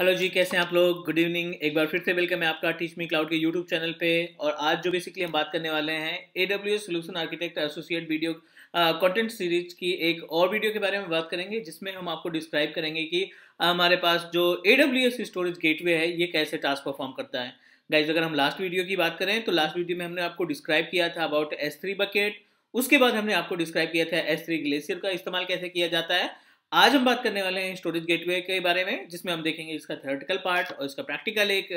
Hello जी कैसे हैं आप लोग गुड इवनिंग एक बार फिर से वेलकम है आपका टीच मी क्लाउड के यूट्यूब चैनल पे और आज जो बेसिकली हम बात करने वाले हैं A W S solution architect associate video content series की एक और वीडियो के बारे में बात करेंगे जिसमें हम आपको डिस्क्राइब करेंगे कि हमारे पास जो A W S storage gate है ये कैसे टास्क परफॉर्म करता है गाइज अगर हम लास्ट वीडियो की बात करें तो लास्ट वीडियो में हमने आपको डिस्क्राइब किया था अबाउट एस थ्री बकेट उसके बाद हमने आपको डिस्क्राइब किया था एस थ्री ग्लेशियर का इस्तेमाल कैसे किया जाता है आज हम बात करने वाले हैं स्टोरेज गेटवे के बारे में जिसमें हम देखेंगे इसका थर्टिकल पार्ट और इसका प्रैक्टिकल एक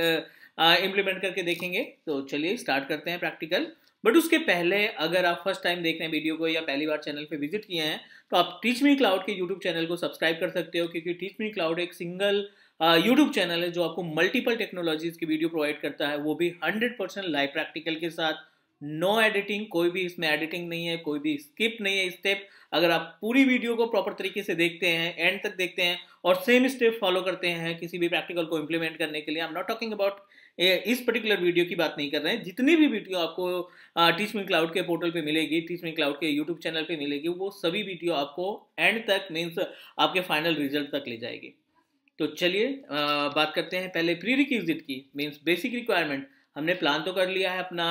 इम्प्लीमेंट करके देखेंगे तो चलिए स्टार्ट करते हैं प्रैक्टिकल बट उसके पहले अगर आप फर्स्ट टाइम देख रहे हैं वीडियो को या पहली बार चैनल पे विजिट किए हैं तो आप टीच मी क्लाउड के यूट्यूब चैनल को सब्सक्राइब कर सकते हो क्योंकि टीच मी क्लाउड एक सिंगल यूट्यूब चैनल है जो आपको मल्टीपल टेक्नोलॉजीज की वीडियो प्रोवाइड करता है वो भी हंड्रेड लाइव प्रैक्टिकल के साथ नो एडिटिंग कोई भी इसमें एडिटिंग नहीं है कोई भी स्किप नहीं है स्टेप अगर आप पूरी वीडियो को प्रॉपर तरीके से देखते हैं एंड तक देखते हैं और सेम स्टेप फॉलो करते हैं किसी भी प्रैक्टिकल को इम्प्लीमेंट करने के लिए I am not talking about इस पर्टिकुलर वीडियो की बात नहीं कर रहे हैं जितनी भी वीडियो आपको टीच मी क्लाउड के पोर्टल पे मिलेगी टीच मी क्लाउड के यूट्यूब चैनल पे मिलेगी वो सभी वीडियो आपको एंड तक मीन्स आपके फाइनल रिजल्ट तक ले जाएगी तो चलिए बात करते हैं पहले प्री रिक्विजिट की मीन्स बेसिक रिक्वायरमेंट हमने प्लान तो कर लिया है अपना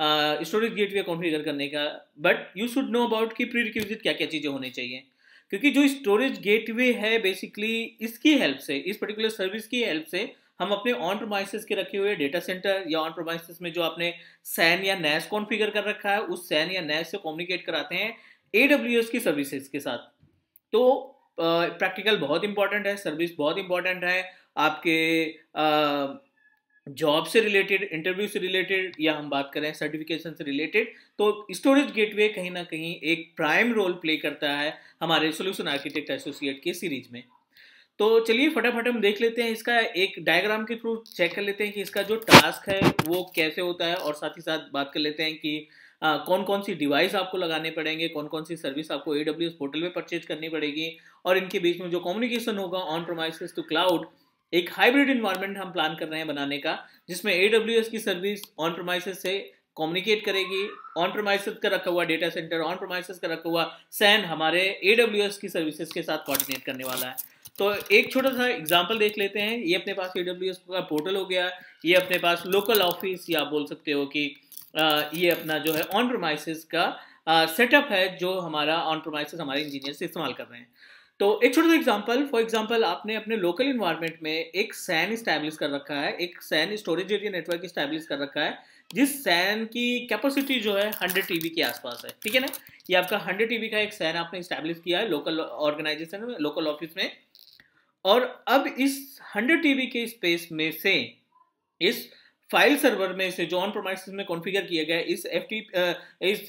स्टोरेज गेट वे कॉन्फ़िगर करने का but you should know about कि प्री रिक्विजिट क्या क्या चीज़ें होनी चाहिए क्योंकि जो स्टोरेज वे है बेसिकली इसकी हेल्प से इस पर्टिकुलर सर्विस की हेल्प से हम अपने ऑन प्रोमाइसिस के रखे हुए डेटा सेंटर या ऑन प्रोमाइसिस में जो आपने सैन या नैस कॉन्फ़िगर कर रखा है उस सैन या नैस से कम्युनिकेट कराते हैं ए की सर्विसेज के साथ तो प्रैक्टिकल uh, बहुत इंपॉर्टेंट है सर्विस बहुत इंपॉर्टेंट है आपके uh, जॉब से रिलेटेड इंटरव्यू से रिलेटेड या हम बात करें सर्टिफिकेशन से रिलेटेड तो स्टोरेज गेटवे कहीं ना कहीं एक प्राइम रोल प्ले करता है हमारे सोल्यूशन आर्किटेक्ट एसोसिएट के सीरीज में तो चलिए फटाफट हम देख लेते हैं इसका एक डायग्राम के थ्रू चेक कर लेते हैं कि इसका जो टास्क है वो कैसे होता है और साथ ही साथ बात कर लेते हैं कि आ, कौन कौन सी डिवाइस आपको लगाने पड़ेंगे कौन कौन सी सर्विस आपको ए पोर्टल में परचेज करनी पड़ेगी और इनके बीच में जो कम्युनिकेशन होगा ऑन प्रोमाइसिस टू क्लाउड एक हाइब्रिड इन्वायरमेंट हम प्लान कर रहे हैं बनाने का जिसमें ए की सर्विस ऑन प्रोमाइसिस से कम्युनिकेट करेगी ऑन प्रोमाइसिस का रखा हुआ डेटा सेंटर ऑन प्रोमाइसिस का रखा हुआ सैन हमारे ए की सर्विसेज के साथ कोऑर्डिनेट करने वाला है तो एक छोटा सा एग्जांपल देख लेते हैं ये अपने पास ए का पोर्टल हो गया ये अपने पास लोकल ऑफिस या बोल सकते हो कि ये अपना जो है ऑन प्रोमाइसिस का सेटअप है जो हमारा ऑन प्रोमाइसिस हमारे इंजीनियर इस्तेमाल कर रहे हैं तो एक छोटा सा एग्जाम्पल फॉर एग्जाम्पल आपने अपने लोकल इन्वायरमेंट में एक सैन स्टैब्लिश कर रखा है एक SAN storage area network establish कर रखा है जिस सैन की कैपेसिटी जो है हंड्रेड टी के आसपास है ठीक है ना ये आपका हंड्रेड टी का एक सैन आपने स्टैब्लिश किया है लोकल ऑर्गेनाइजेशन में लोकल ऑफिस में और अब इस हंड्रेड टी के स्पेस में से इस फाइल सर्वर में से जो ऑन प्रोमाइसिस में कॉन्फ़िगर किया गया इस एफ टी इस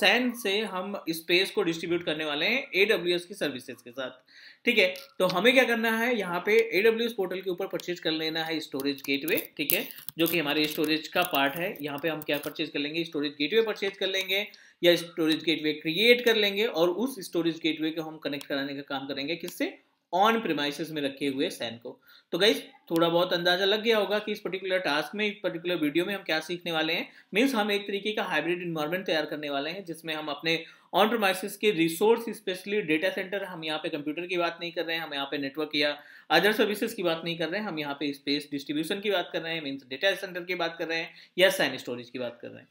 सैन से हम स्पेस को डिस्ट्रीब्यूट करने वाले हैं ए की सर्विसेज के साथ ठीक है तो हमें क्या करना है यहाँ पे ए पोर्टल के ऊपर परचेज कर लेना है स्टोरेज गेटवे ठीक है जो कि हमारे स्टोरेज का पार्ट है यहाँ पे हम क्या परचेज कर लेंगे स्टोरेज गेटवे परचेज कर लेंगे या स्टोरेज गेटवे क्रिएट कर लेंगे और उस स्टोरेज गेटवे को हम कनेक्ट कराने का काम करेंगे किससे ऑन प्रिमाइसिस में रखे हुए सैन को तो गाइज थोड़ा बहुत अंदाजा लग गया होगा कि इस पर्टिकुलर टास्क में इस पर्टिकुलर वीडियो में हम क्या सीखने वाले हैं मीन्स हम एक तरीके का हाइब्रिड इन्वायरमेंट तैयार करने वाले हैं जिसमें हम अपने ऑन प्रमाइसिस के रिसोर्स स्पेशली डेटा सेंटर हम यहाँ पे कंप्यूटर की बात नहीं कर रहे हैं हम यहाँ पे नेटवर्क या अदर सर्विसेज की बात नहीं कर रहे हैं हम यहाँ पे स्पेस डिस्ट्रीब्यूशन की बात कर रहे हैं मीन्स डेटा सेंटर की बात कर रहे हैं या सैन स्टोरेज की बात कर रहे हैं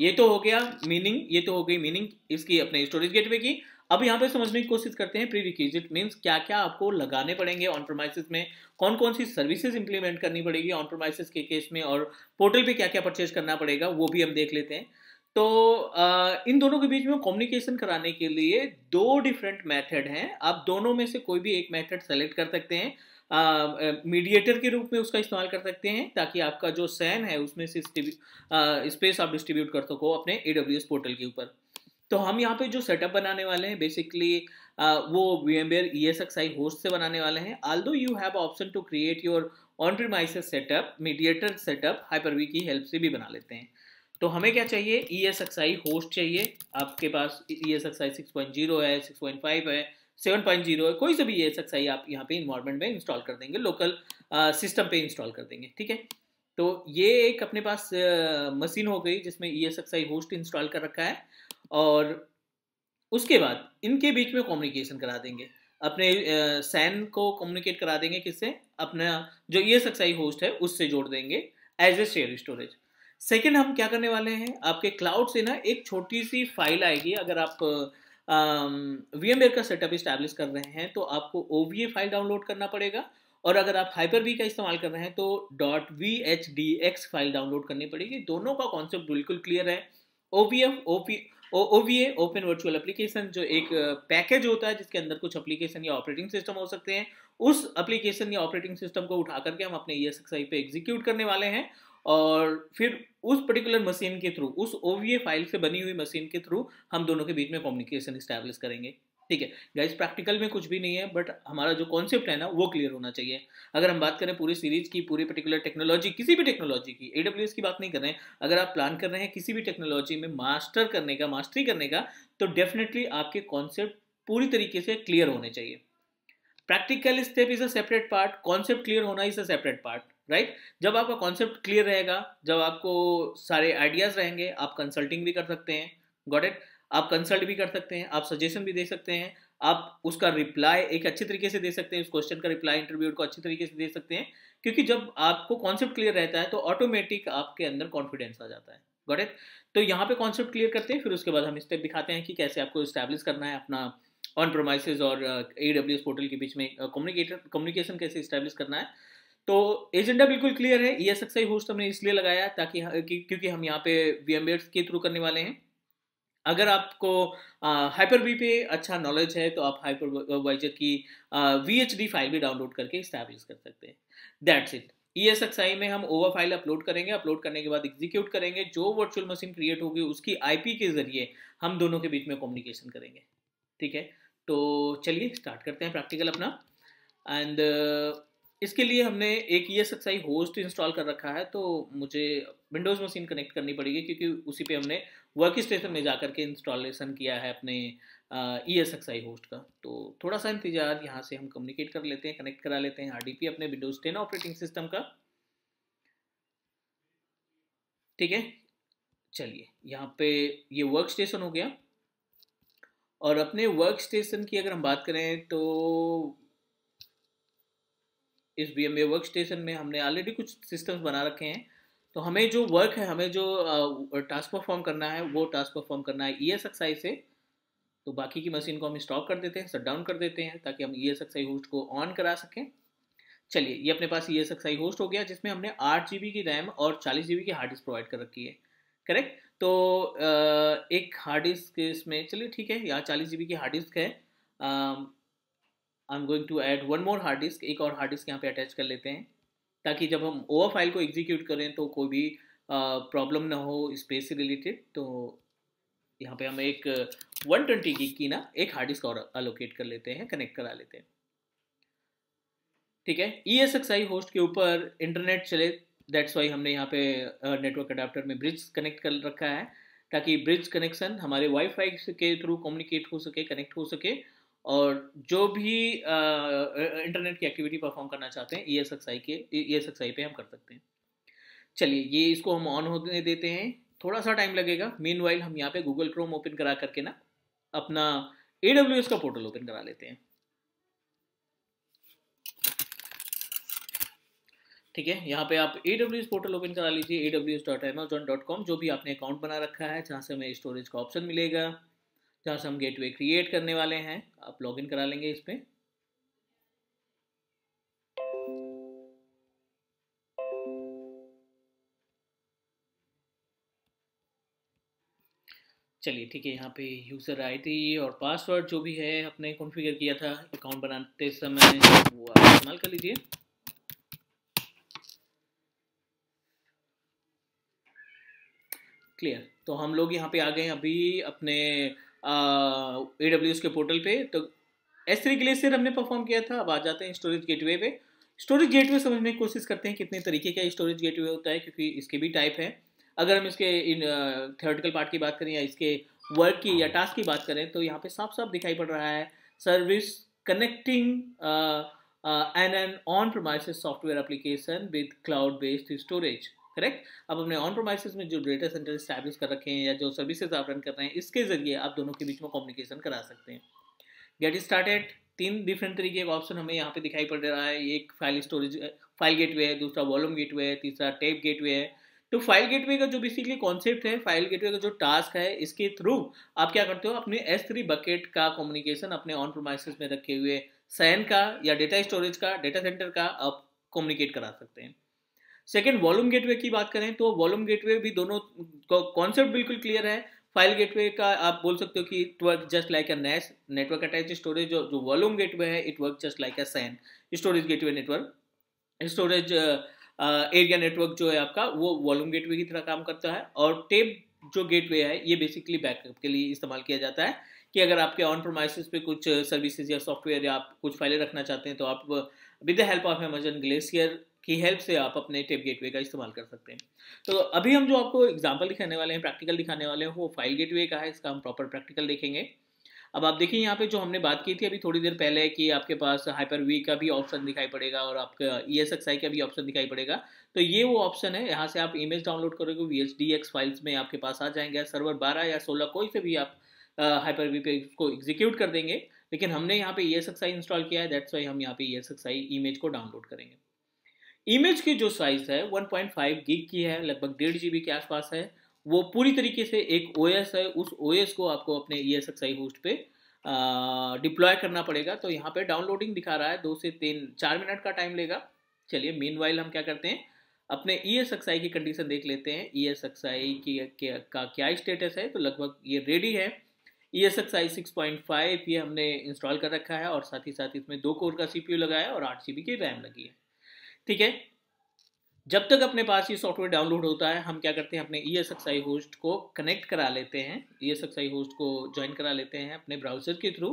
ये तो हो गया मीनिंग ये तो हो गई मीनिंग इसकी अपने स्टोरेज गेटवे की अब यहाँ पे समझने की कोशिश करते हैं प्री मींस मीन्स क्या क्या आपको लगाने पड़ेंगे ऑन प्रोमाइसिस में कौन कौन सी सर्विसेज इंप्लीमेंट करनी पड़ेगी ऑन प्रोमाइसिस के केस में और पोर्टल पे क्या क्या परचेज करना पड़ेगा वो भी हम देख लेते हैं तो इन दोनों के बीच में कम्युनिकेशन कराने के लिए दो डिफरेंट मैथड हैं आप दोनों में से कोई भी एक मैथड सेलेक्ट कर सकते हैं मीडिएटर uh, के रूप में उसका इस्तेमाल कर सकते हैं ताकि आपका जो सैन है उसमें से स्पेस आप डिस्ट्रीब्यूट कर सको अपने ए पोर्टल के ऊपर तो हम यहाँ पे जो सेटअप बनाने वाले हैं बेसिकली वो VMware E S X I host से बनाने वाले हैं although you have option to create your own setup mediator setup hyper V की हेल्प से भी बना लेते हैं तो हमें क्या चाहिए E S X I host चाहिए आपके पास E S X I six point zero है सिक्स पॉइंट फाइव है सेवन पॉइंट जीरो है कोई से भी ई एस एक्स आई आप यहाँ पे इन्वायरमेंट में इंस्टॉल कर देंगे लोकल सिस्टम पे इंस्टॉल कर देंगे ठीक है तो ये एक अपने पास मशीन हो गई जिसमें E S X I host install कर रखा है और उसके बाद इनके बीच में कम्युनिकेशन करा देंगे अपने सैन को कम्युनिकेट करा देंगे किससे अपना जो E S X I host है उससे जोड़ देंगे as a share storage second हम क्या करने वाले हैं आपके क्लाउड से ना एक छोटी सी फाइल आएगी अगर आप वी एम का सेटअप इस्टेब्लिश कर रहे हैं तो आपको ओ फाइल डाउनलोड करना पड़ेगा और अगर आप हाइपर वी का इस्तेमाल कर रहे हैं तो dot V H D X file download करनी पड़ेगी दोनों का कॉन्सेप्ट बिल्कुल क्लियर है O V F O P O V A open virtual application जो एक पैकेज होता है जिसके अंदर कुछ एप्लीकेशन या ऑपरेटिंग सिस्टम हो सकते हैं उस एप्लीकेशन या ऑपरेटिंग सिस्टम को उठा करके हम अपने ई एस एक्स आई पे एग्जीक्यूट करने वाले हैं और फिर उस पर्टिकुलर मशीन के थ्रू उस ओ वी ए फाइल से बनी हुई मशीन के थ्रू हम दोनों के बीच में कम्युनिकेशन इस्टेब्लिश करेंगे ठीक है गाइज प्रैक्टिकल में कुछ भी नहीं है बट हमारा जो कॉन्सेप्ट है ना वो क्लियर होना चाहिए अगर हम बात करें पूरी सीरीज की पूरी पर्टिकुलर टेक्नोलॉजी किसी भी टेक्नोलॉजी की एडब्ल्यू की बात नहीं कर रहे हैं अगर आप प्लान कर रहे हैं किसी भी टेक्नोलॉजी में मास्टर करने का मास्टरी करने का तो डेफिनेटली आपके कॉन्सेप्ट पूरी तरीके से क्लियर होने चाहिए practical step is a separate part concept clear होना is a separate part right जब आपका कॉन्सेप्ट क्लियर रहेगा जब आपको सारे आइडियाज रहेंगे आप कंसल्टिंग भी कर सकते हैं गॉट इट आप कंसल्ट भी कर सकते हैं आप सजेशन भी दे सकते हैं आप उसका रिप्लाई एक अच्छे तरीके से दे सकते हैं उस क्वेश्चन का रिप्लाई इंटरव्यू को अच्छे तरीके से दे सकते हैं क्योंकि जब आपको कॉन्सेप्ट क्लियर रहता है तो ऑटोमेटिक आपके अंदर कॉन्फिडेंस आ जाता है गॉट इट तो यहाँ पे कॉन्सेप्ट क्लियर करते हैं फिर उसके बाद हम स्टेप दिखाते हैं कि कैसे आपको इस्टेब्लिश करना है अपना ऑन प्रोमाइसिस और ए डब्ल्यू एस पोर्टल के बीच में कम्युनिकेटर कम्युनिकेशन कैसे इस्टेब्लिश करना है तो एजेंडा बिल्कुल क्लियर है E S X I host हमने इसलिए लगाया ताकि क्योंकि हम यहाँ पे वी एम के थ्रू करने वाले हैं अगर आपको हाइपर बी पे अच्छा नॉलेज है तो आप हाइपर वाइजर की वी एच डी फाइल भी डाउनलोड करके इस्टेब्लिश कर सकते हैं that's it E S X I में हम ओवा फाइल अपलोड करेंगे अपलोड करने के बाद एग्जीक्यूट करेंगे जो वर्चुअल मशीन क्रिएट होगी उसकी आई पी के जरिए हम दोनों के बीच में कम्युनिकेशन करेंगे ठीक है तो चलिए स्टार्ट करते हैं प्रैक्टिकल अपना एंड इसके लिए हमने एक E S X I host install कर रखा है तो मुझे विंडोज़ मशीन कनेक्ट करनी पड़ेगी क्योंकि उसी पे हमने वर्क स्टेशन में जाकर के इंस्टॉलेशन किया है अपने E S X I host का तो थोड़ा सा इंतजार यहाँ से हम कम्युनिकेट कर लेते हैं कनेक्ट करा लेते हैं आर अपने विंडोज टेन ऑपरेटिंग सिस्टम का ठीक है चलिए यहाँ पे ये वर्क स्टेशन हो गया और अपने वर्क स्टेशन की अगर हम बात करें तो इस बी एम वर्क स्टेशन में हमने ऑलरेडी कुछ सिस्टम्स बना रखे हैं तो हमें जो वर्क है हमें जो टास्क परफॉर्म करना है वो टास्क परफॉर्म करना है ई एस एक्साई से तो बाकी की मशीन को हम स्टॉप कर देते हैं शट डाउन कर देते हैं ताकि हम ई एस एक्साई होस्ट को ऑन करा सकें चलिए ये अपने पास ई एस एक्साई होस्ट हो गया जिसमें हमने आठ जी बी की रैम और चालीस जी बी की हार्ड डिस्क प्रोवाइड कर रखी है करेक्ट तो एक हार्ड डिस्क इसमें चलिए ठीक है यहाँ चालीस जी बी की हार्ड डिस्क है I am going to add one more hard disk एक और हार्ड डिस्क यहाँ पे अटैच कर लेते हैं ताकि जब हम ओ फाइल को एग्जीक्यूट करें तो कोई भी प्रॉब्लम ना हो स्पेस से रिलेटेड तो यहाँ पे हम एक 120 की की ना एक हार्ड डिस्क और अलोकेट कर लेते हैं कनेक्ट करा लेते हैं ठीक है E S X I host के ऊपर इंटरनेट चले दैट्स वाई हमने यहाँ पे नेटवर्क अडाप्टर में ब्रिज कनेक्ट कर रखा है ताकि ब्रिज कनेक्शन हमारे वाईफाई के थ्रू कम्युनिकेट हो सके कनेक्ट हो सके और जो भी इंटरनेट की एक्टिविटी परफॉर्म करना चाहते हैं ई e एस के ई एस आई पे हम कर सकते हैं चलिए ये इसको हम ऑन होने देते हैं थोड़ा सा टाइम लगेगा मेन वाइल हम यहाँ पे गूगल क्रोम ओपन करा करके ना अपना ए डब्ल्यू एस का पोर्टल ओपन करा लेते हैं ठीक है यहाँ पे आप ए एस पोर्टल ओपन करा लीजिए A W S dot dot com जो भी आपने अकाउंट बना रखा है जहाँ से हमें स्टोरेज का ऑप्शन मिलेगा जहाँ से हम गेटवे क्रिएट करने वाले हैं आप लॉगिन करा लेंगे इस पर चलिए ठीक है यहाँ पे यूज़र आईडी और पासवर्ड जो भी है अपने कॉन्फ़िगर किया था अकाउंट बनाते समय वो आप इस्तेमाल कर लीजिए क्लियर तो हम लोग यहाँ पे आ गए अभी अपने ए डब्ल्यू के पोर्टल पे तो एस थ्री ग्लेशियर हमने परफॉर्म किया था अब आ जाते हैं स्टोरेज गेटवे पे स्टोरेज गेटवे समझने की कोशिश करते हैं कितने तरीके का स्टोरेज गेटवे होता है क्योंकि इसके भी टाइप है अगर हम इसके इन थेरेटिकल पार्ट की बात करें या इसके वर्क की या टास्क की बात करें तो यहाँ पे साफ साफ दिखाई पड़ रहा है service connecting an an on premise software application with cloud based storage correct आप अपने ऑन प्रोमाइसिस में जो डेटा सेंटर स्टैब्लिश कर रखे हैं या जो सर्विसेज आप रन कर रहे हैं इसके जरिए आप दोनों के बीच में कम्युनिकेशन करा सकते हैं गेट स्टार्टेड तीन डिफरेंट तरीके का ऑप्शन हमें यहाँ पे दिखाई पड़ रहा है एक फाइल स्टोरेज फाइल गेटवे है दूसरा वॉल्यूम गेटवे है तीसरा टेप गेटवे है तो फाइल गेटवे का जो बेसिकली कॉन्सेप्ट है फाइल गेटवे का जो टास्क है इसके थ्रू आप क्या करते हो अपने एस थ्री बकेट का कम्युनिकेशन अपने ऑन प्रोमाइसिस में रखे हुए सैन का या डेटा स्टोरेज का डेटा सेंटर का आप कम्युनिकेट करा सकते हैं सेकेंड वॉल्यूम गेटवे की बात करें तो वॉल्यूम गेटवे भी दोनों कॉन्सेप्ट बिल्कुल क्लियर है फाइल गेटवे का आप बोल सकते हो कि it work just like a NAS network attach storage जो वॉल्यूम गेटवे है it work just like a SAN storage gateway network storage area network जो है आपका वो वॉल्यूम गेटवे की तरह काम करता है और टेप जो गेटवे है ये बेसिकली बैकअप के लिए इस्तेमाल किया जाता है कि अगर आपके ऑन प्रोमाइसिस पे कुछ सर्विसेज या सॉफ्टवेयर या आप कुछ फाइलें रखना चाहते हैं तो आप with the help of Amazon glacier की हेल्प से आप अपने टेप गेटवे का इस्तेमाल कर सकते हैं तो अभी हम जो आपको एग्जाम्पल दिखाने वाले हैं प्रैक्टिकल दिखाने वाले हैं वो फाइल गेटवे का है इसका हम प्रॉपर प्रैक्टिकल देखेंगे अब आप देखिए यहाँ पे जो हमने बात की थी अभी थोड़ी देर पहले कि आपके पास हाइपर वी का भी ऑप्शन दिखाई पड़ेगा और आपका ई एस एक्स आई का भी ऑप्शन दिखाई पड़ेगा तो ये वो ऑप्शन है यहाँ से आप इमेज डाउनलोड करोगे V H D X files में आपके पास आ जाएंगे सर्वर बारह या सोलह कोई से भी आप हाइपर वी पे इसको एग्जीक्यूट कर देंगे लेकिन हमने यहाँ पे E S X I install किया है दैट्स वाई हम यहाँ पे E S X I image को डाउनलोड करेंगे इमेज की जो साइज है 1.5 पॉइंट की है लगभग डेढ़ जी के आसपास है वो पूरी तरीके से एक ओ है उस ओ को आपको अपने ई एस होस्ट पे डिप्लॉय करना पड़ेगा तो यहाँ पे डाउनलोडिंग दिखा रहा है दो से तीन चार मिनट का टाइम लेगा चलिए मीन हम क्या करते हैं अपने ई e एस की कंडीशन देख लेते हैं ई e एस की का क्या स्टेटस है तो लगभग ये रेडी है E S X I six point five ये हमने इंस्टॉल कर रखा है और साथ ही साथ इसमें दो कोर का सी पी यू लगाया और आठ जी बी की रैम लगी है ठीक है जब तक अपने पास ये सॉफ्टवेयर डाउनलोड होता है हम क्या करते हैं अपने E S X I host को कनेक्ट करा लेते हैं E S X I host को ज्वाइन करा लेते हैं अपने ब्राउजर के थ्रू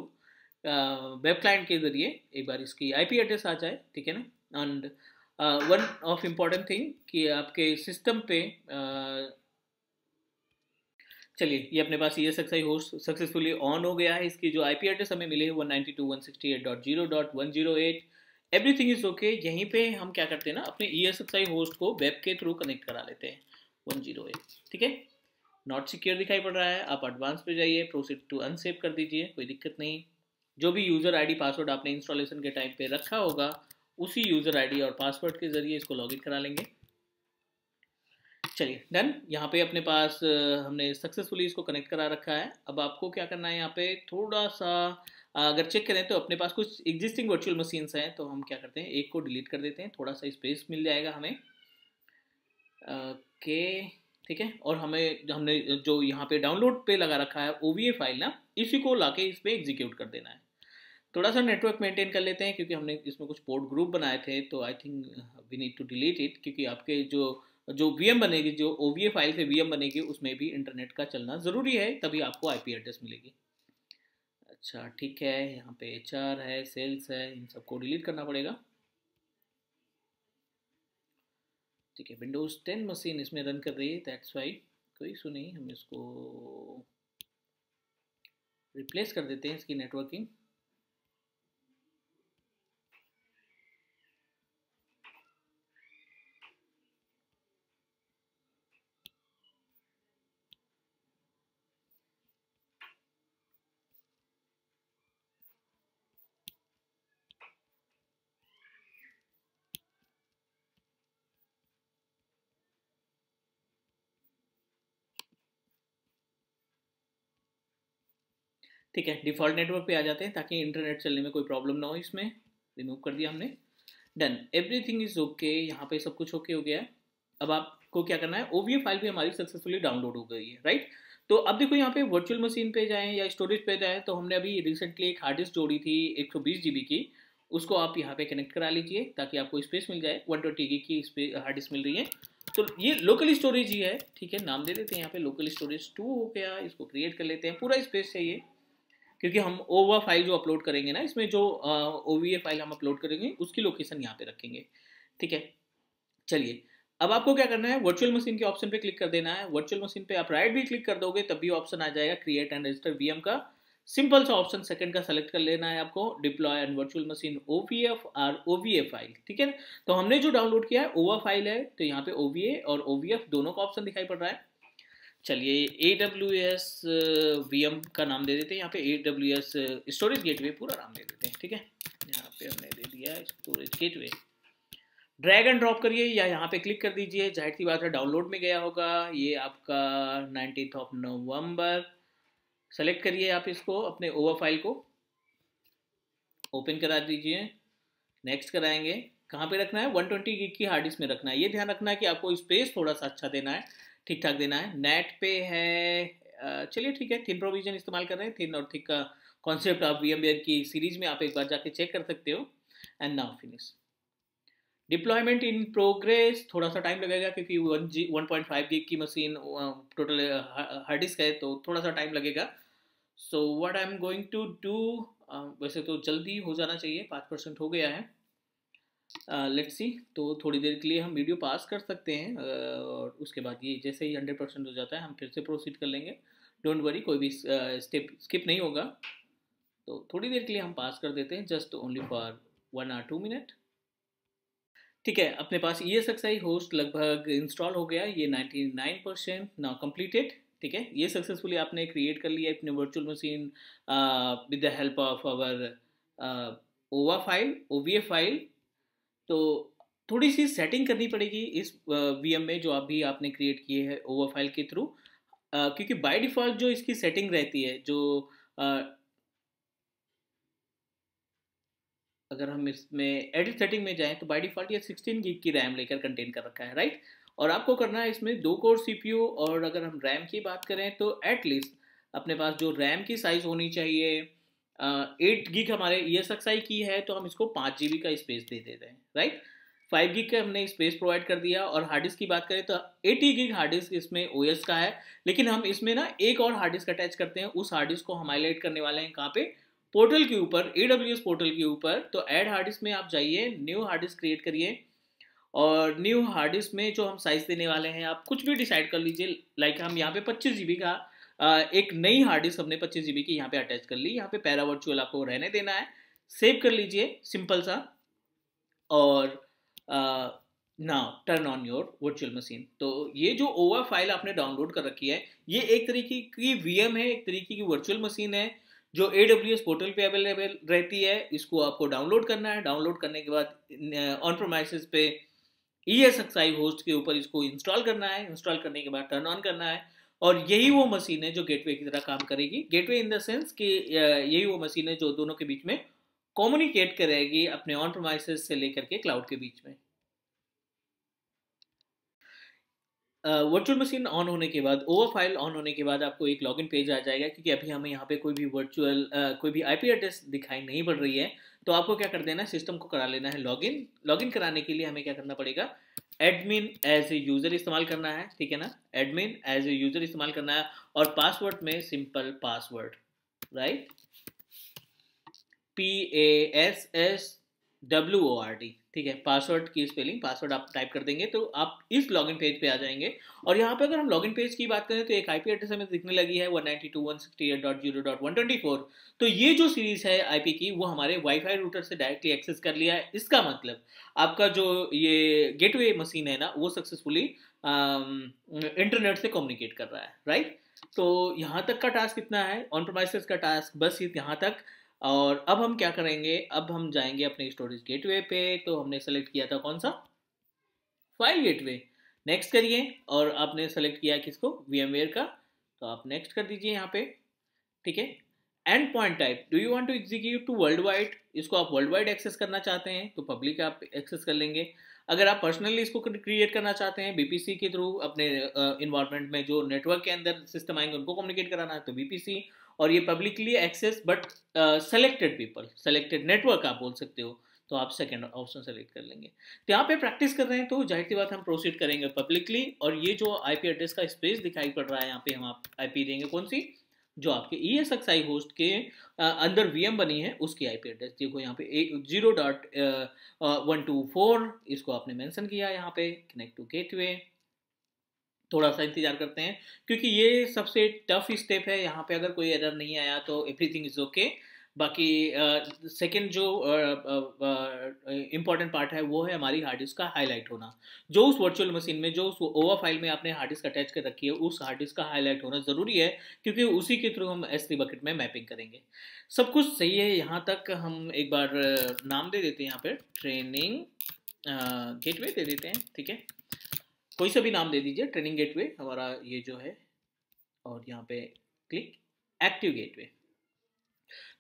वेब क्लाइंट के जरिए एक बार इसकी आईपी एड्रेस आ जाए ठीक है ना and one of important thing कि आपके सिस्टम पे uh, चलिए ये अपने पास E S X I host successfully on हो गया है इसकी जो आई पी एड्रेस हमें मिली है one ninety two one sixty eight dot zero dot one zero eight everything is okay यहीं पे हम क्या करते हैं ना अपने ई एस आई होस्ट को वेब के थ्रू कनेक्ट करा लेते हैं वन जीरो एट ठीक है नॉट सिक्योर दिखाई पड़ रहा है आप एडवांस पे जाइए प्रोसीड टू अनसेव कर दीजिए कोई दिक्कत नहीं जो भी यूज़र आईडी पासवर्ड आपने इंस्टॉलेशन के टाइम पे रखा होगा उसी यूज़र आईडी और पासवर्ड के जरिए इसको लॉगिन करा लेंगे चलिए डन यहाँ पे अपने पास हमने सक्सेसफुली इसको कनेक्ट करा रखा है अब आपको क्या करना है यहाँ पे थोड़ा सा अगर चेक करें तो अपने पास कुछ एग्जिस्टिंग वर्चुअल मशीन्स हैं तो हम क्या करते हैं एक को डिलीट कर देते हैं थोड़ा सा स्पेस मिल जाएगा हमें के ठीक है और हमें हमने जो यहाँ पे डाउनलोड पे लगा रखा है ओ फाइल ना इसी को ला इस पर एग्जीक्यूट कर देना है थोड़ा सा नेटवर्क मेंटेन कर लेते हैं क्योंकि हमने इसमें कुछ पोर्ट ग्रुप बनाए थे तो I think we need to delete it क्योंकि आपके जो जो वीएम बनेगी जो ओवीए फाइल से वीएम बनेगी उसमें भी इंटरनेट का चलना ज़रूरी है तभी आपको पी एड्रेस मिलेगी अच्छा ठीक है यहाँ पे आर है सेल्स है इन सबको डिलीट करना पड़ेगा ठीक है विंडोज़ टेन मशीन इसमें रन कर रही है दैट्स वाई कोई सुनी नहीं हम इसको रिप्लेस कर देते हैं इसकी नेटवर्किंग ठीक है डिफॉल्ट नेटवर्क पे आ जाते हैं ताकि इंटरनेट चलने में कोई प्रॉब्लम ना हो इसमें रिमूव कर दिया हमने डन एवरीथिंग इज ओके यहाँ पे सब कुछ ओके okay हो गया है अब आपको क्या करना है ओवीए फाइल भी हमारी सक्सेसफुली डाउनलोड हो गई है राइट तो अब देखो यहाँ पे वर्चुअल मशीन पे जाएँ या स्टोरेज पे जाएँ तो हमने अभी रिसेंटली एक हार्ड डिस्क जोड़ी थी जी बी की उसको आप यहाँ पे कनेक्ट करा लीजिए ताकि आपको स्पेस मिल जाए वन ट्वेंटी जी की हार्ड डिस्क मिल रही है तो ये लोकल स्टोरेज ही है ठीक है नाम दे देते हैं यहाँ पे लोकल स्टोरेज टू हो गया इसको क्रिएट कर लेते हैं पूरा स्पेस चाहिए क्योंकि हम ओवा फाइल जो अपलोड करेंगे ना इसमें जो ओ फाइल हम अपलोड करेंगे उसकी लोकेशन यहाँ पे रखेंगे ठीक है चलिए अब आपको क्या करना है वर्चुअल मशीन के ऑप्शन पे क्लिक कर देना है वर्चुअल मशीन पे आप राइट भी क्लिक कर दोगे तब भी ऑप्शन आ जाएगा क्रिएट एंड रजिस्टर वी का सिंपल सा ऑप्शन सेकंड का सेलेक्ट कर लेना है आपको deploy and virtual machine O P F और ओ वी ए फाइल ठीक है तो हमने जो डाउनलोड किया है ओवा फाइल है तो यहाँ पे ओ वी ए और ओ वी एफ दोनों का ऑप्शन दिखाई पड़ रहा है चलिए A W S V M का नाम दे देते हैं यहाँ पे A W S storage gateway पूरा नाम दे देते हैं ठीक है यहाँ पे हमने दे दिया storage gateway drag and drop करिए या यहाँ पे क्लिक कर दीजिए जाहिर सी बात है डाउनलोड में गया होगा ये आपका नाइनटीन ऑफ नवंबर सेलेक्ट करिए आप इसको अपने ओवर फाइल को ओपन करा दीजिए नेक्स्ट कराएंगे कहाँ पे रखना है 120 ट्वेंटी की हार्ड डिस्क में रखना है ये ध्यान रखना है कि आपको स्पेस थोड़ा सा अच्छा देना है ठीक ठाक देना है नेट पे है चलिए ठीक है थिन प्रोविजन इस्तेमाल कर रहे हैं थिन और थिक का कॉन्सेप्ट आप वी की सीरीज में आप एक बार जाके चेक कर सकते हो and now finish deployment in progress थोड़ा सा टाइम लगेगा क्योंकि one G one point five G की मशीन टोटल हार्ड डिस्क है तो थोड़ा सा टाइम लगेगा so what I am going to do वैसे तो जल्दी हो जाना चाहिए पाँच परसेंट हो गया है लेट्स सी तो थोड़ी देर के लिए हम वीडियो पास कर सकते हैं और उसके बाद ये जैसे ही हंड्रेड परसेंट हो जाता है हम फिर से प्रोसीड कर लेंगे डोंट वरी कोई भी स्टेप स्किप नहीं होगा तो थोड़ी देर के लिए हम पास कर देते हैं just only for one or two minute ठीक है अपने पास ई एस होस्ट लगभग इंस्टॉल हो गया ये ninety nine percent now completed ठीक है ये सक्सेसफुली आपने क्रिएट कर लिया अपने virtual machine with the help of our OVA file O file तो थोड़ी सी सेटिंग करनी पड़ेगी इस वी में जो अभी आप आपने क्रिएट किए हैं ओवर फाइल के थ्रू क्योंकि बाय डिफ़ॉल्ट जो इसकी सेटिंग रहती है जो आ, अगर हम इसमें एडिट सेटिंग में जाएं तो बाय डिफ़ॉल्ट ये 16 गीग की रैम लेकर कंटेन कर रखा है राइट और आपको करना है इसमें दो कोर सीपीयू और अगर हम रैम की बात करें तो एटलीस्ट अपने पास जो रैम की साइज़ होनी चाहिए एट गिग हमारे ई एस एक्स आई की है तो हम इसको पाँच जी का स्पेस दे देते हैं राइट फाइव गिग का हमने स्पेस प्रोवाइड कर दिया और हार्ड डिस्क की बात करें तो एटी गिग हार्ड डिस्क इसमें ओ का है लेकिन हम इसमें ना एक और हार्ड डिस्क अटैच करते हैं उस हार्ड डिस्क को हम हाईलाइट करने वाले हैं कहाँ पे पोर्टल के ऊपर ए पोर्टल के ऊपर तो एड हार्ड डिस्क में आप जाइए न्यू हार्ड डिस्क क्रिएट करिए और न्यू हार्ड डिस्क में जो हम साइज़ देने वाले हैं आप कुछ भी डिसाइड कर लीजिए लाइक हम यहाँ पे पच्चीस जी का एक नई हार्ड डिस्क हमने पच्चीस जीबी की यहाँ पे अटैच कर ली यहाँ पे पैरा वर्चुअल आपको रहने देना है सेव कर लीजिए सिंपल सा और now turn on your virtual machine तो ये जो ओवा फाइल आपने डाउनलोड कर रखी है ये एक तरीके की वीएम है एक तरीके की वर्चुअल मशीन है जो ए पोर्टल पे अवेलेबल रहती है इसको आपको डाउनलोड करना है डाउनलोड करने के बाद ऑन प्रोमाइसिस पे ई एस होस्ट के ऊपर इसको इंस्टॉल करना है इंस्टॉल करने के बाद टर्न ऑन करना है और यही वो मशीन है जो गेटवे की तरह काम करेगी गेटवे इन द सेंस कि यही वो मशीन है जो दोनों के बीच में कम्युनिकेट करेगी अपने ऑन प्रोमाइसिस से लेकर के क्लाउड के बीच में वर्चुअल मशीन ऑन होने के बाद ओवर फाइल ऑन होने के बाद आपको एक लॉगिन पेज आ जाएगा क्योंकि अभी हमें यहाँ पे कोई भी वर्चुअल uh, कोई भी आईपी एड्रेस दिखाई नहीं पड़ रही है तो आपको क्या कर देना है सिस्टम को करा लेना है लॉगिन लॉगिन कराने के लिए हमें क्या करना पड़ेगा एडमिन एज ए यूजर इस्तेमाल करना है ठीक है ना एडमिन एज ए यूजर इस्तेमाल करना है और पासवर्ड में simple password right P A S S W O R D ठीक है पासवर्ड की स्पेलिंग पासवर्ड आप टाइप कर देंगे तो आप इस लॉगिन पेज पे आ जाएंगे और यहाँ पे अगर हम लॉगिन पेज की बात करें तो एक आईपी एड्रेस हमें दिखने लगी है one one one ninety two sixty eight dot dot zero twenty four तो ये जो सीरीज है आईपी की वो हमारे वाईफाई रूटर से डायरेक्टली एक्सेस कर लिया है इसका मतलब आपका जो ये वे मशीन है ना वो सक्सेसफुली इंटरनेट से कम्युनिकेट कर रहा है राइट तो यहाँ तक का टास्क कितना है ऑन प्रोमाइसिस का टास्क बस यहाँ तक और अब हम क्या करेंगे अब हम जाएंगे अपने स्टोरेज गेटवे पे तो हमने सेलेक्ट किया था कौन सा फाइल गेटवे नेक्स्ट करिए और आपने सेलेक्ट किया किसको वीएमवेयर का तो आप नेक्स्ट कर दीजिए यहाँ पे ठीक है endpoint type do you want to execute to world wide इसको आप वर्ल्ड वाइड एक्सेस करना चाहते हैं तो पब्लिक आप एक्सेस कर लेंगे अगर आप पर्सनली इसको क्रिएट करना चाहते हैं बीपीसी के थ्रू अपने इन्वायरमेंट uh, में जो नेटवर्क के अंदर सिस्टम आएंगे उनको कम्युनिकेट कराना है तो बीपीसी और ये publicly access but selected people selected network आप बोल सकते हो तो आप सेकेंड ऑप्शन सेलेक्ट कर लेंगे तो यहाँ पे प्रैक्टिस कर रहे हैं तो जाहिर सी बात हम प्रोसीड करेंगे पब्लिकली और ये जो आईपी एड्रेस का स्पेस दिखाई पड़ रहा है यहाँ पे हम आप आईपी देंगे कौन सी जो आपके E S X I host के आ, uh, अंदर एम बनी है उसकी आईपी एड्रेस देखो यहाँ पे ए, zero dot one two four इसको आपने मैंसन किया यहाँ पे कनेक्ट टू वे थोड़ा सा इंतजार करते हैं क्योंकि ये सबसे टफ स्टेप है यहाँ पे अगर कोई एरर नहीं आया तो एवरीथिंग इज ओके बाकी सेकेंड uh, जो इम्पॉर्टेंट uh, पार्ट uh, है वो है हमारी हार्ड डिस्क का हाईलाइट होना जो उस वर्चुअल मशीन में जो उस ओवा फाइल में आपने हार्ड डिस्क अटैच कर रखी है उस हार्ड डिस्क का हाईलाइट होना ज़रूरी है क्योंकि उसी के थ्रू हम एस बकेट में मैपिंग करेंगे सब कुछ सही है यहाँ तक हम एक बार नाम दे देते हैं यहाँ पर ट्रेनिंग गेटवे दे देते हैं ठीक है कोई सा भी नाम दे दीजिए ट्रेनिंग गेटवे हमारा ये जो है और यहाँ पे क्लिक एक्टिव गेटवे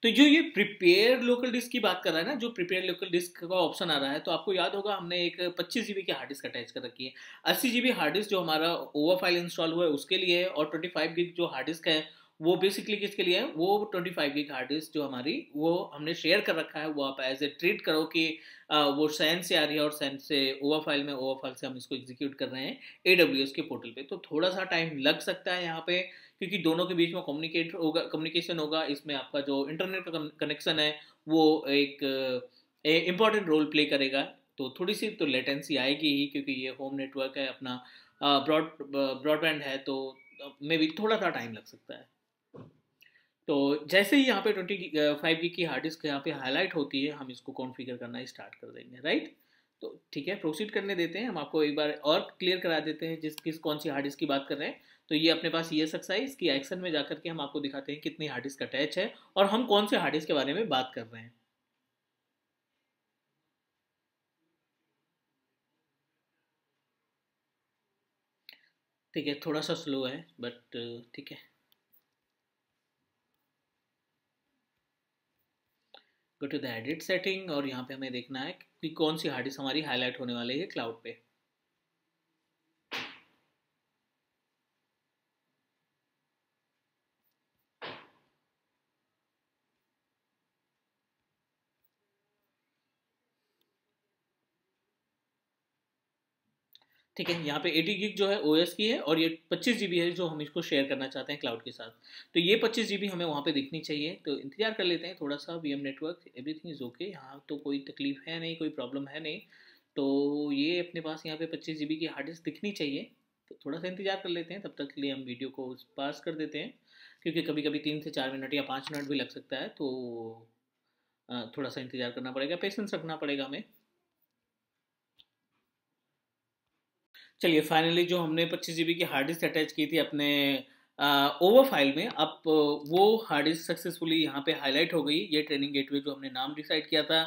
तो जो ये प्रिपेयर लोकल डिस्क की बात कर रहा है ना जो प्रिपेयर लोकल डिस्क का ऑप्शन आ रहा है तो आपको याद होगा हमने एक पच्चीस जीबी की हार्ड डिस्क अटैच कर रखी है जी जीबी हार्ड डिस्क जो हमारा ओवर फाइल इंस्टॉल हुआ है उसके लिए और ट्वेंटी फाइव जो हार्ड डिस्क है वो बेसिकली किसके लिए है वो twenty five gig hard disk जो हमारी वो हमने शेयर कर रखा है वो आप एज ए ट्रीट करो कि वो सैन से आ रही है और सैन से ओवा फाइल में ओवा फाइल से हम इसको एग्जीक्यूट कर रहे हैं ए डब्ल्यू एस के पोर्टल पे तो थोड़ा सा टाइम लग सकता है यहाँ पे क्योंकि दोनों के बीच में कम्युनिकेट होगा कम्युनिकेशन होगा इसमें आपका जो इंटरनेट का कनेक्शन है वो एक इम्पॉर्टेंट रोल प्ले करेगा तो थोड़ी सी तो लेटेंसी आएगी ही क्योंकि ये होम नेटवर्क है अपना ब्रॉड ब्रॉडबैंड है तो मे भी थोड़ा सा टाइम लग सकता है तो जैसे ही यहाँ पे ट्वेंटी फाइव जी की हार्ड डिस्क यहाँ पे हाईलाइट होती है हम इसको कॉन्फ़िगर करना स्टार्ट कर देंगे राइट तो ठीक है प्रोसीड करने देते हैं हम आपको एक बार और क्लियर करा देते हैं जिस किस कौन सी हार्ड डिस्क की बात कर रहे हैं तो ये अपने पास ये एक्सरसाइज की एक्शन में जाकर के हम आपको दिखाते हैं कितनी हार्ड डिस्क अटैच है और हम कौन से हार्ड डिस्क के बारे में बात कर रहे हैं ठीक है थोड़ा सा स्लो है बट ठीक है go to the edit setting और यहाँ पे हमें देखना है कि कौन सी हार्ड डिस्क हमारी हाईलाइट होने वाली है क्लाउड पे ठीक है यहाँ पे 80 गिग जो है ओ की है और ये पच्चीस जी है जो हम इसको शेयर करना चाहते हैं क्लाउड के साथ तो ये पच्चीस जी हमें वहाँ पे दिखनी चाहिए तो इंतजार कर लेते हैं थोड़ा सा V network everything is okay यहाँ तो कोई तकलीफ है नहीं कोई प्रॉब्लम है नहीं तो ये अपने पास यहाँ पे पच्चीस जी की हार्ड डिस्क दिखनी चाहिए तो थोड़ा सा इंतजार कर लेते हैं तब तक के लिए हम वीडियो को पास कर देते हैं क्योंकि कभी कभी तीन से चार मिनट या पाँच मिनट भी लग सकता है तो थोड़ा सा इंतजार करना पड़ेगा पेशेंस रखना पड़ेगा हमें चलिए फाइनली जो हमने पच्चीस जी की हार्ड डिस्क अटैच की थी अपने ओवर फाइल में अब वो हार्ड डिस्क सक्सेसफुली यहाँ पे हाईलाइट हो गई ये ट्रेनिंग गेटवे जो हमने नाम डिसाइड किया था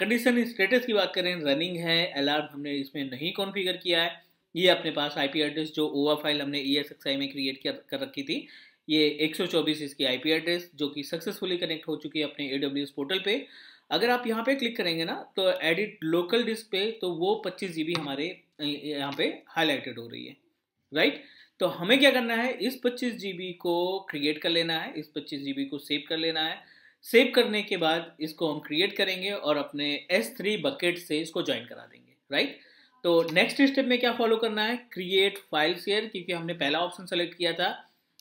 कंडीशन स्टेटस की बात करें रनिंग है अलार्म हमने इसमें नहीं कॉन्फ़िगर किया है ये अपने पास आईपी एड्रेस जो ओवा फाइल हमने ई में क्रिएट किया कर रखी थी ये 124 इसकी आईपी एड्रेस जो कि सक्सेसफुली कनेक्ट हो चुकी है अपने ए पोर्टल पर अगर आप यहाँ पर क्लिक करेंगे ना तो एडिट लोकल डिस्क पे तो वो पच्चीस जी हमारे यहाँ पे हाईलाइटेड हो रही है राइट right? तो हमें क्या करना है इस पच्चीस जी को क्रिएट कर लेना है इस पच्चीस जी को सेव कर लेना है सेव करने के बाद इसको हम क्रिएट करेंगे और अपने S3 बकेट से इसको ज्वाइन करा देंगे राइट right? तो नेक्स्ट स्टेप में क्या फॉलो करना है क्रिएट फाइल शेयर क्योंकि हमने पहला ऑप्शन सेलेक्ट किया था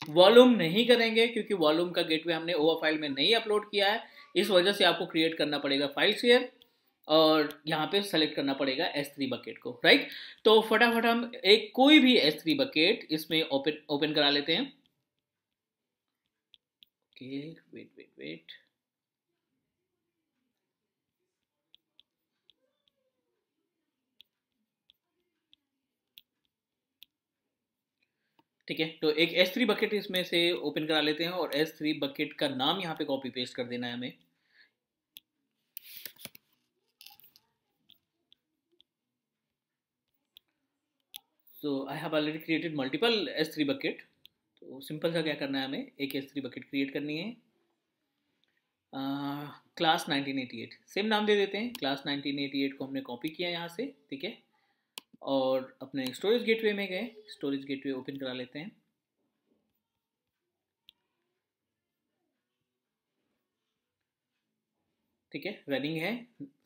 वॉल्यूम नहीं करेंगे क्योंकि वॉल्यूम का गेटवे हमने ओवर फाइल में नहीं अपलोड किया है इस वजह से आपको क्रिएट करना पड़ेगा फाइल शेयर और यहाँ पे सेलेक्ट करना पड़ेगा S3 बकेट को राइट तो फटाफट हम एक कोई भी S3 बकेट इसमें ओपन ओपन करा लेते हैं ओके वेट वेट वेट ठीक है तो एक S3 बकेट इसमें से ओपन करा लेते हैं और S3 बकेट का नाम यहाँ पे कॉपी पेस्ट कर देना है हमें I have already created multiple S three bucket तो सिंपल सा क्या करना है हमें एक एस थ्री बकेट क्रिएट करनी है class nineteen eighty eight same नाम दे देते हैं क्लास नाइनटीन एटी एट को हमने कॉपी किया यहाँ से ठीक है और अपने स्टोरेज गेटवे में गए स्टोरेज गेटवे ओपन करा लेते हैं ठीक है रनिंग है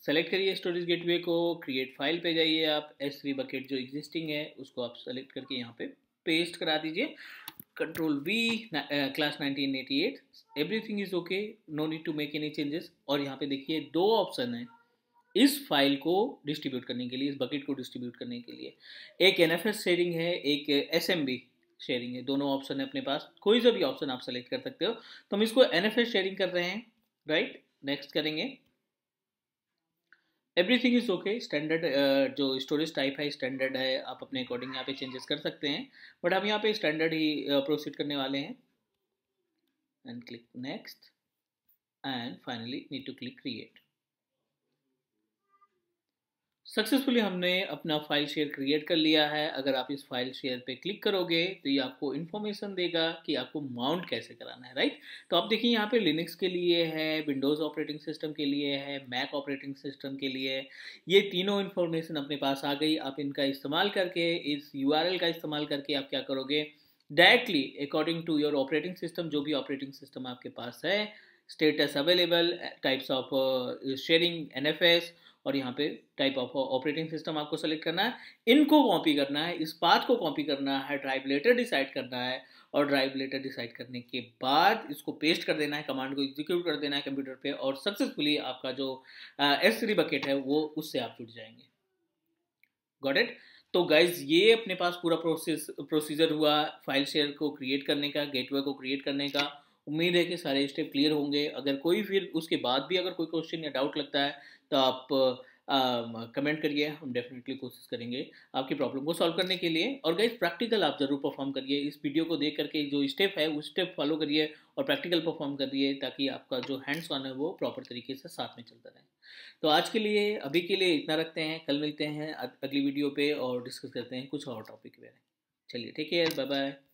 सेलेक्ट करिए स्टोरेज गेटवे को क्रिएट फाइल पे जाइए आप एस थ्री बकेट जो एग्जिस्टिंग है उसको आप सेलेक्ट करके यहाँ पे पेस्ट करा दीजिए control V class 1988 thing is okay no need to make any changes और यहाँ पे देखिए दो ऑप्शन है इस फाइल को डिस्ट्रीब्यूट करने के लिए इस बकेट को डिस्ट्रीब्यूट करने के लिए एक एन एफ एस शेयरिंग है एक एस एम बी शेयरिंग है दोनों ऑप्शन है अपने पास कोई सा भी ऑप्शन आप सेलेक्ट कर सकते हो तो हम इसको एन एफ एस शेयरिंग कर रहे हैं राइट right? नेक्स्ट करेंगे एवरीथिंग इज़ ओके स्टैंडर्ड जो स्टोरेज टाइप है स्टैंडर्ड है आप अपने अकॉर्डिंग यहाँ पे चेंजेस कर सकते हैं बट हम यहाँ पे स्टैंडर्ड ही प्रोसीड uh, करने वाले हैं and click next and finally need to click create successfully हमने अपना फाइल शेयर क्रिएट कर लिया है अगर आप इस फाइल शेयर पे क्लिक करोगे तो ये आपको इन्फॉर्मेशन देगा कि आपको माउंट कैसे कराना है राइट तो आप देखिए यहाँ पे लिनक्स के लिए है विंडोज़ ऑपरेटिंग सिस्टम के लिए है मैक ऑपरेटिंग सिस्टम के लिए ये तीनों इन्फॉर्मेशन अपने पास आ गई आप इनका इस्तेमाल करके इस यू का इस्तेमाल करके आप क्या करोगे directly according to your operating system जो भी ऑपरेटिंग सिस्टम आपके पास है status available types of sharing एन और यहाँ पे टाइप ऑफ ऑपरेटिंग सिस्टम आपको सेलेक्ट करना है इनको कॉपी करना है इस पाथ को कॉपी करना है ड्राइव लेटर डिसाइड करना है और ड्राइव लेटर डिसाइड करने के बाद इसको पेस्ट कर देना है कमांड को एग्जीक्यूट कर देना है कंप्यूटर पे और सक्सेसफुली आपका जो एस थ्री बकेट है वो उससे आप जुट जाएंगे गॉट इट तो गाइज ये अपने पास पूरा प्रोसेस प्रोसीजर हुआ फाइल शेयर को क्रिएट करने का गेटवे को क्रिएट करने का उम्मीद है कि सारे स्टेप क्लियर होंगे अगर कोई फिर उसके बाद भी अगर कोई क्वेश्चन या डाउट लगता है तो आप कमेंट करिए हम डेफिनेटली कोशिश करेंगे आपकी प्रॉब्लम को सॉल्व करने के लिए और गाइज प्रैक्टिकल आप ज़रूर परफॉर्म करिए इस वीडियो को देख करके जो स्टेप है उस स्टेप फॉलो करिए और प्रैक्टिकल परफॉर्म करिए ताकि आपका जो हैंड्स ऑन है वो प्रॉपर तरीके से साथ में चलता रहे तो आज के लिए अभी के लिए इतना रखते हैं कल मिलते हैं अगली वीडियो पर और डिस्कस करते हैं कुछ और टॉपिक पे चलिए ठीक है बाय बाय